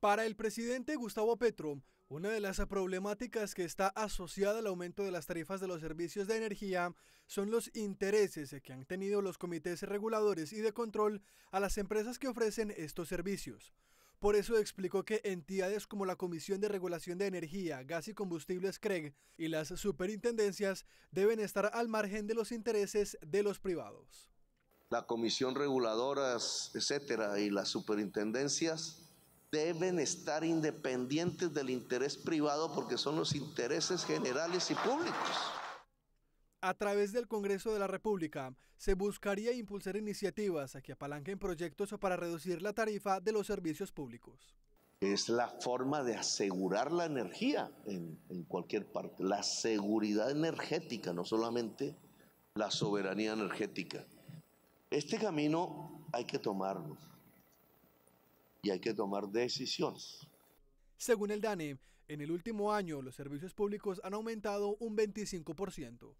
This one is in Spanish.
Para el presidente Gustavo Petro, una de las problemáticas que está asociada al aumento de las tarifas de los servicios de energía son los intereses que han tenido los comités reguladores y de control a las empresas que ofrecen estos servicios. Por eso explicó que entidades como la Comisión de Regulación de Energía, Gas y Combustibles CREG y las superintendencias deben estar al margen de los intereses de los privados. La Comisión reguladoras, etcétera, y las superintendencias deben estar independientes del interés privado porque son los intereses generales y públicos. A través del Congreso de la República se buscaría impulsar iniciativas a que apalanquen proyectos para reducir la tarifa de los servicios públicos. Es la forma de asegurar la energía en, en cualquier parte, la seguridad energética, no solamente la soberanía energética. Este camino hay que tomarlo y hay que tomar decisiones. Según el DANE, en el último año los servicios públicos han aumentado un 25%.